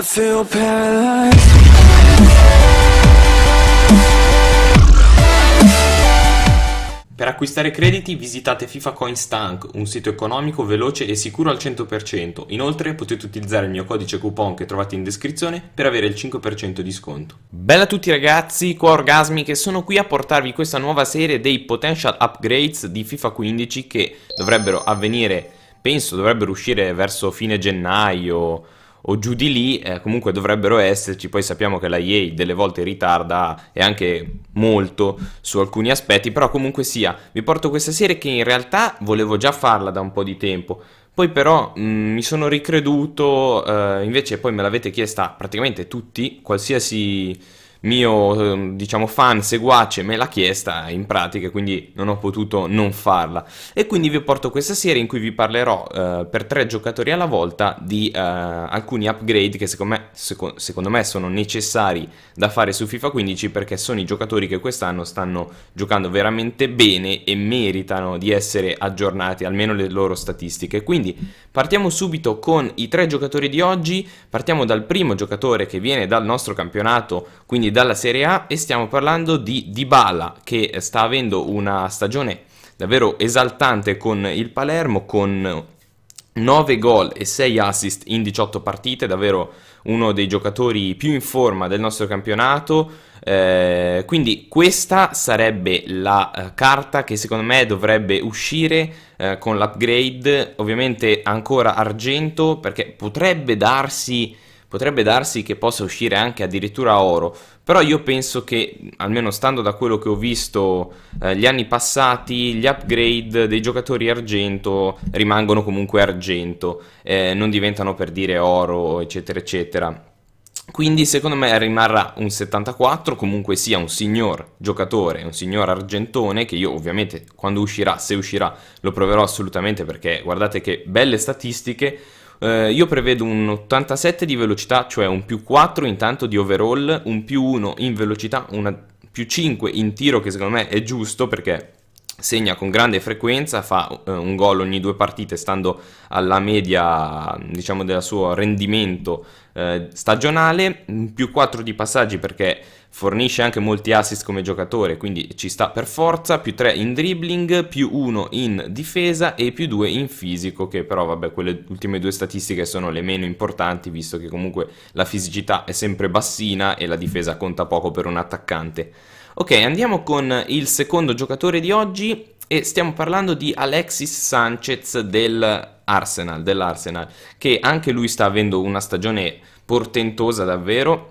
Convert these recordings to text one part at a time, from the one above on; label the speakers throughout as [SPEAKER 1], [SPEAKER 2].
[SPEAKER 1] feel paralyzed. Per acquistare crediti visitate FIFA Coin Stank, un sito economico, veloce e sicuro al 100%. Inoltre potete utilizzare il mio codice coupon che trovate in descrizione per avere il 5% di sconto. Bella a tutti ragazzi, qua Orgasmi che sono qui a portarvi questa nuova serie dei potential upgrades di FIFA 15 che dovrebbero avvenire, penso dovrebbero uscire verso fine gennaio o giù di lì eh, comunque dovrebbero esserci, poi sappiamo che la EA delle volte ritarda e anche molto su alcuni aspetti, però comunque sia, vi porto questa serie che in realtà volevo già farla da un po' di tempo, poi però mh, mm, mi sono ricreduto, eh, invece poi me l'avete chiesta praticamente tutti, qualsiasi mio ehm, diciamo, fan seguace me l'ha chiesta in pratica, quindi non ho potuto non farla. E quindi vi porto questa serie in cui vi parlerò eh, per tre giocatori alla volta di eh, alcuni upgrade che secondo me, seco- secondo me, sono necessari da fare su FIFA 15 perché sono i giocatori che quest'anno stanno giocando veramente bene e meritano di essere aggiornati, almeno le loro statistiche. Quindi partiamo subito con i tre giocatori di oggi, partiamo dal primo giocatore che viene dal nostro campionato, quindi dalla Serie A e stiamo parlando di Dybala che sta avendo una stagione davvero esaltante con il Palermo con 9 gol e 6 assist in 18 partite, davvero uno dei giocatori più in forma del nostro campionato. Eh, quindi questa sarebbe la eh, carta che secondo me dovrebbe uscire eh, con l'upgrade, ovviamente ancora argento, perché potrebbe darsi potrebbe darsi che possa uscire anche addirittura oro, però io penso che, almeno stando da quello che ho visto eh, gli anni passati, gli upgrade dei giocatori argento rimangono comunque argento, eh, non diventano per dire oro, eccetera, eccetera. Quindi secondo me rimarrà un 74, comunque sia un signor giocatore, un signor argentone, che io ovviamente quando uscirà, se uscirà, lo proverò assolutamente perché guardate che belle statistiche, eh, io prevedo un 87 di velocità, cioè un più 4 intanto di overall, un più 1 in velocità, un più 5 in tiro che secondo me è giusto perché segna con grande frequenza, fa eh, un gol ogni due partite stando alla media diciamo, del suo rendimento eh, stagionale, mm, più 4 di passaggi perché fornisce anche molti assist come giocatore, quindi ci sta per forza, più 3 in dribbling, più 1 in difesa e più 2 in fisico, che però vabbè quelle ultime due statistiche sono le meno importanti visto che comunque la fisicità è sempre bassina e la difesa conta poco per un attaccante. Ok, andiamo con il secondo giocatore di oggi e stiamo parlando di Alexis Sanchez del Arsenal, dell'Arsenal, che anche lui sta avendo una stagione portentosa davvero,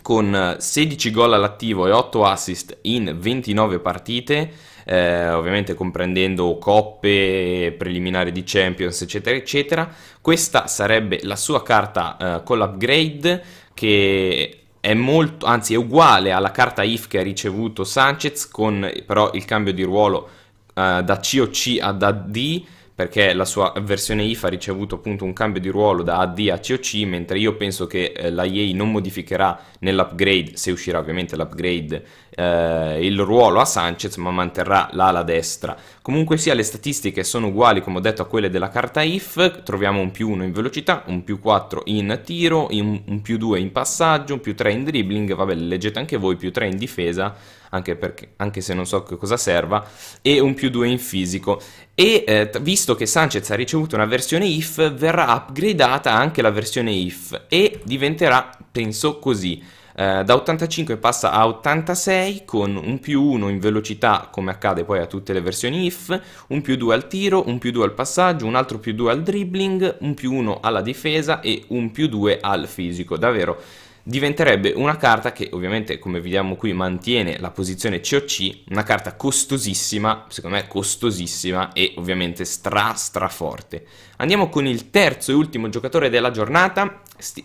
[SPEAKER 1] con 16 gol all'attivo e 8 assist in 29 partite, eh, ovviamente comprendendo coppe, preliminari di Champions, eccetera, eccetera. Questa sarebbe la sua carta eh, con l'upgrade che è molto, anzi è uguale alla carta IF che ha ricevuto Sanchez con però il cambio di ruolo eh, da COC ad AD perché la sua versione IF ha ricevuto appunto un cambio di ruolo da AD a COC, mentre io penso che eh, la EA non modificherà nell'upgrade, se uscirà ovviamente l'upgrade, eh, il ruolo a Sanchez, ma manterrà l'ala destra Comunque sia le statistiche sono uguali come ho detto a quelle della carta IF, troviamo un più 1 in velocità, un più 4 in tiro, un più 2 in passaggio, un più 3 in dribbling, vabbè leggete anche voi, più 3 in difesa, anche, perché, anche se non so che cosa serva, e un più 2 in fisico. E eh, visto che Sanchez ha ricevuto una versione IF, verrà upgradata anche la versione IF e diventerà, penso così, eh, da 85 passa a 86 con un più 1 in velocità come accade poi a tutte le versioni IF, un più 2 al tiro, un più 2 al passaggio, un altro più 2 al dribbling, un più 1 alla difesa e un più 2 al fisico, davvero diventerebbe una carta che ovviamente come vediamo qui mantiene la posizione COC, una carta costosissima, secondo me costosissima e ovviamente stra stra forte. Andiamo con il terzo e ultimo giocatore della giornata,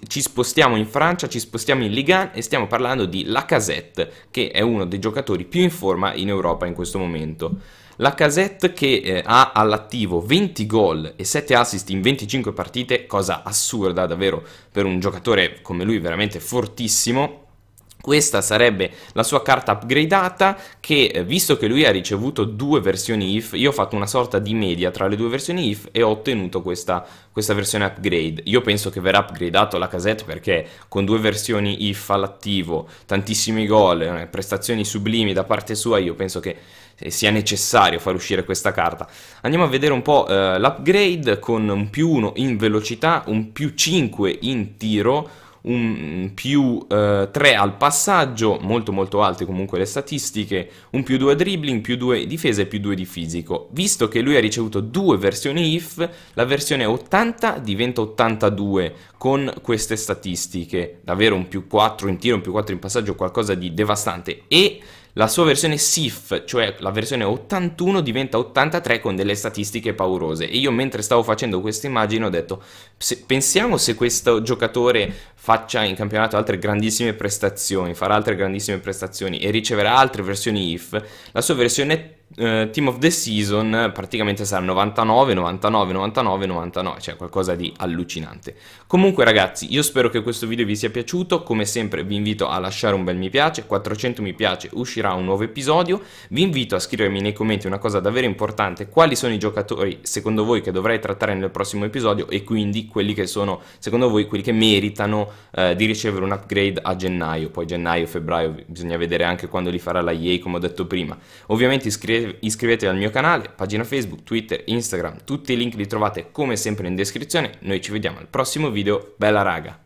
[SPEAKER 1] ci spostiamo in Francia, ci spostiamo in Ligue 1 e stiamo parlando di Lacazette che è uno dei giocatori più in forma in Europa in questo momento. La Casette che eh, ha all'attivo 20 gol e 7 assist in 25 partite, cosa assurda davvero per un giocatore come lui veramente fortissimo, questa sarebbe la sua carta upgradata che, eh, visto che lui ha ricevuto due versioni IF, io ho fatto una sorta di media tra le due versioni IF e ho ottenuto questa, questa versione upgrade. Io penso che verrà upgradeato la casetta perché con due versioni IF all'attivo, tantissimi gol, eh, prestazioni sublimi da parte sua, io penso che eh, sia necessario far uscire questa carta. Andiamo a vedere un po' eh, l'upgrade con un più 1 in velocità, un più 5 in tiro, un più eh, 3 al passaggio, molto molto alte comunque le statistiche, un più 2 dribbling, più 2 difesa e più 2 di fisico. Visto che lui ha ricevuto due versioni IF, la versione 80 diventa 82 con queste statistiche, davvero un più 4 in tiro, un più 4 in passaggio, qualcosa di devastante e la sua versione SIF, cioè la versione 81, diventa 83 con delle statistiche paurose. E io mentre stavo facendo questa immagine ho detto, se, pensiamo se questo giocatore faccia in campionato altre grandissime prestazioni, farà altre grandissime prestazioni e riceverà altre versioni IF, la sua versione eh, Team of the Season praticamente sarà 99, 99, 99, 99, cioè qualcosa di allucinante. Comunque ragazzi, io spero che questo video vi sia piaciuto, come sempre vi invito a lasciare un bel mi piace, 400 mi piace uscirà un nuovo episodio, vi invito a scrivermi nei commenti una cosa davvero importante, quali sono i giocatori secondo voi che dovrei trattare nel prossimo episodio e quindi quelli che sono secondo voi quelli che meritano eh, di ricevere un upgrade a gennaio, poi gennaio, febbraio, bisogna vedere anche quando li farà la EA come ho detto prima. Ovviamente iscrivetevi iscrive, iscrivetevi al mio canale, pagina Facebook, Twitter, Instagram, tutti i link li trovate come sempre in descrizione, noi ci vediamo al prossimo video, bella raga!